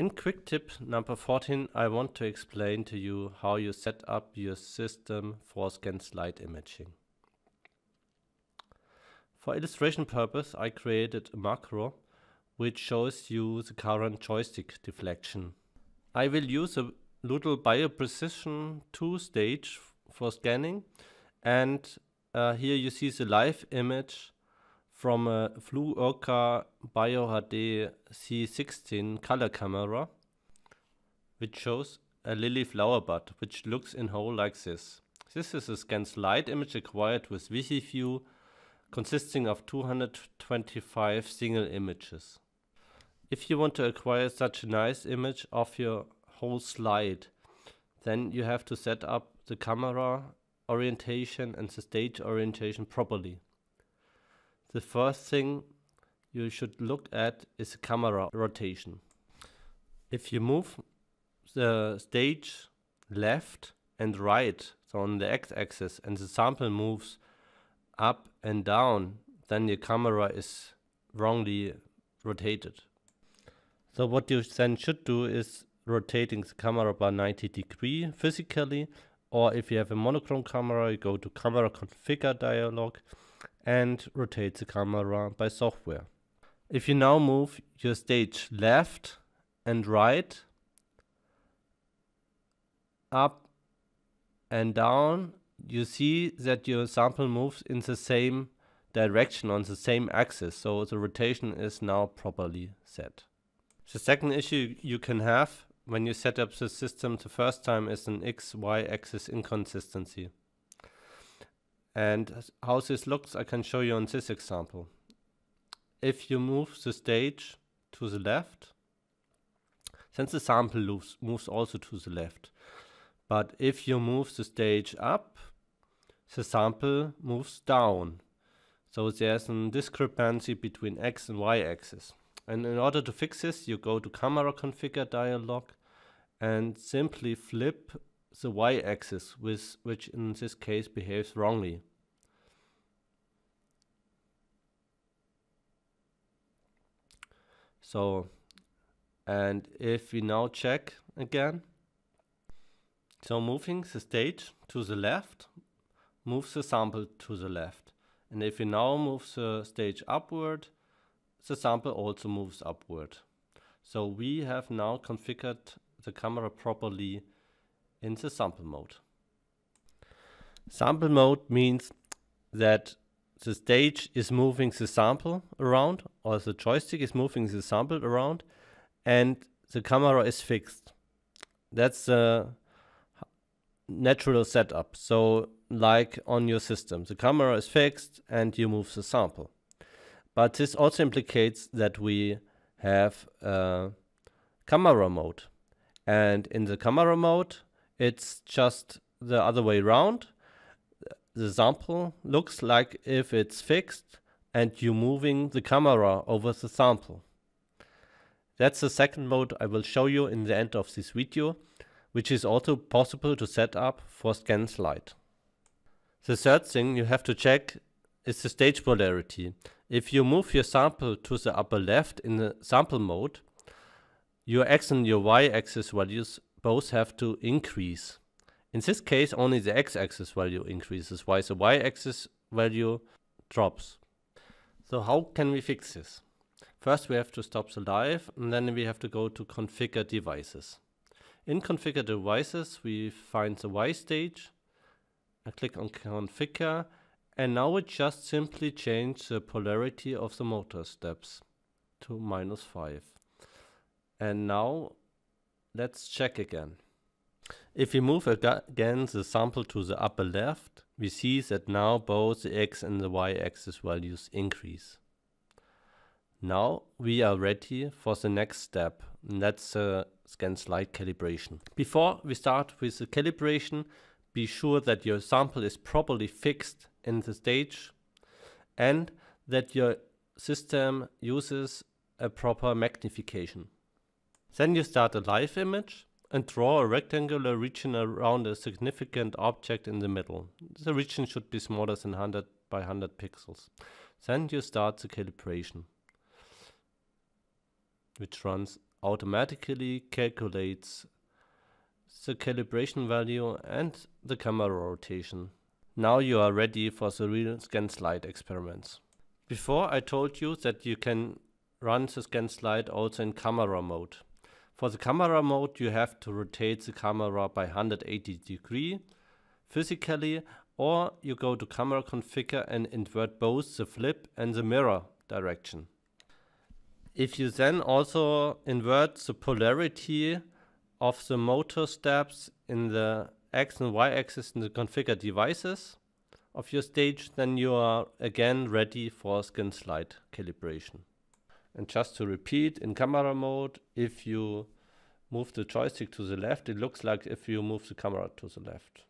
In quick tip number 14, I want to explain to you how you set up your system for scan slide imaging. For illustration purpose, I created a macro which shows you the current joystick deflection. I will use a little BioPrecision 2 stage for scanning and uh, here you see the live image from a uh, Flu Orca Bio HD C16 color camera, which shows a lily flower bud, which looks in whole like this. This is a scan slide image acquired with VisiView, consisting of 225 single images. If you want to acquire such a nice image of your whole slide, then you have to set up the camera orientation and the stage orientation properly the first thing you should look at is camera rotation. If you move the stage left and right, so on the x-axis, and the sample moves up and down, then your camera is wrongly rotated. So what you then should do is rotating the camera by 90 degree physically, or if you have a monochrome camera, you go to camera configure dialog, and rotate the camera by software. If you now move your stage left and right, up and down, you see that your sample moves in the same direction on the same axis, so the rotation is now properly set. The second issue you can have when you set up the system the first time is an XY axis inconsistency. And how this looks, I can show you on this example. If you move the stage to the left, then the sample moves also to the left. But if you move the stage up, the sample moves down. So there's a discrepancy between x and y axis. And in order to fix this, you go to camera configure dialog and simply flip the y axis, with, which in this case behaves wrongly. so and if we now check again so moving the stage to the left moves the sample to the left and if we now move the stage upward the sample also moves upward so we have now configured the camera properly in the sample mode sample mode means that the stage is moving the sample around or the joystick is moving the sample around and the camera is fixed. That's the natural setup. So like on your system, the camera is fixed and you move the sample. But this also implicates that we have a camera mode. And in the camera mode, it's just the other way around the sample looks like if it's fixed and you're moving the camera over the sample. That's the second mode I will show you in the end of this video, which is also possible to set up for scan slide. The third thing you have to check is the stage polarity. If you move your sample to the upper left in the sample mode, your x and your y axis values both have to increase. In this case, only the x-axis value increases, while the y-axis value drops. So how can we fix this? First, we have to stop the live, and then we have to go to configure devices. In configure devices, we find the Y stage, I click on configure, and now we just simply change the polarity of the motor steps to minus 5. And now let's check again. If we move again the sample to the upper left, we see that now both the x and the y-axis values increase. Now we are ready for the next step, and that's the scan slide calibration. Before we start with the calibration, be sure that your sample is properly fixed in the stage and that your system uses a proper magnification. Then you start a live image and draw a rectangular region around a significant object in the middle. The region should be smaller than 100 by 100 pixels. Then you start the calibration, which runs automatically calculates the calibration value and the camera rotation. Now you are ready for the real scan slide experiments. Before I told you that you can run the scan slide also in camera mode. For the camera mode, you have to rotate the camera by 180 degree physically, or you go to camera configure and invert both the flip and the mirror direction. If you then also invert the polarity of the motor steps in the X and Y axis in the configure devices of your stage, then you are again ready for skin slide calibration. And just to repeat, in camera mode, if you move the joystick to the left, it looks like if you move the camera to the left.